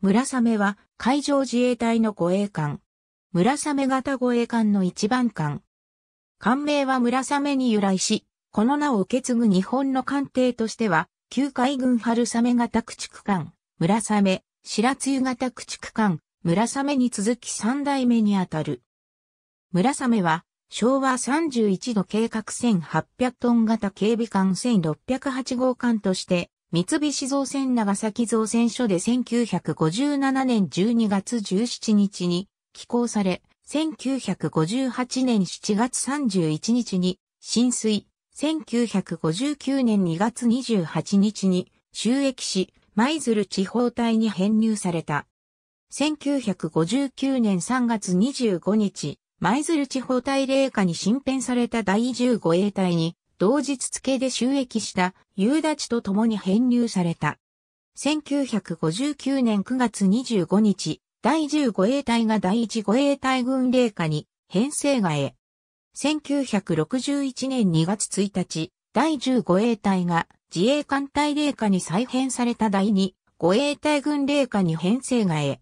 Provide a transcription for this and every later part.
村雨は海上自衛隊の護衛艦。村雨型護衛艦の一番艦。艦名は村雨に由来し、この名を受け継ぐ日本の艦艇としては、旧海軍春雨型駆逐艦、村雨、白露型駆逐艦、村雨に続き三代目にあたる。村雨は、昭和31度計画1800トン型警備艦1608号艦として、三菱造船長崎造船所で1957年12月17日に寄港され、1958年7月31日に浸水、1959年2月28日に収益し、舞鶴地方隊に編入された。1959年3月25日、舞鶴地方隊霊下に新編された第15衛隊に同日付で収益した夕立と共に編入された。1959年9月25日、第1 5護衛隊が第1護衛隊軍令下に編成外へ。1961年2月1日、第10護衛隊が自衛艦隊令下に再編された第2護衛隊軍令下に編成外へ。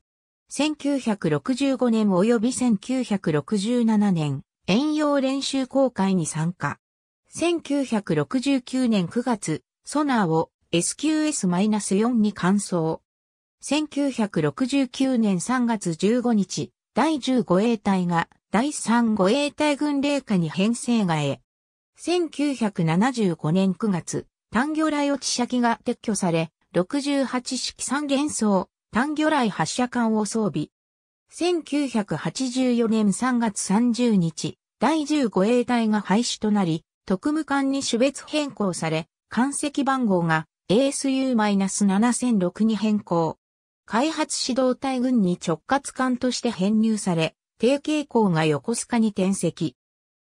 1965年及び1967年、遠洋練習公開に参加。1969年9月、ソナーを SQS-4 に換装。1969年3月15日、第1 5衛隊が第3護衛隊軍令下に編成がえ。1975年9月、単魚雷落ち射機が撤去され、68式3連装、単魚雷発射管を装備。1984年3月30日、第1 5衛隊が廃止となり、特務艦に種別変更され、艦籍番号が ASU-7006 に変更。開発指導隊軍に直轄艦として編入され、低傾向が横須賀に転籍。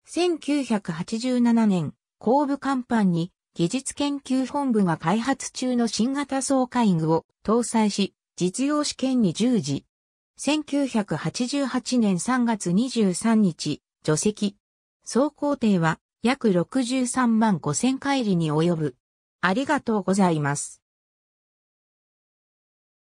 1987年、後部艦板に技術研究本部が開発中の新型総海具を搭載し、実用試験に従事。1988年3月23日、除籍。総工程は約63万5千回りに及ぶ。ありがとうございます。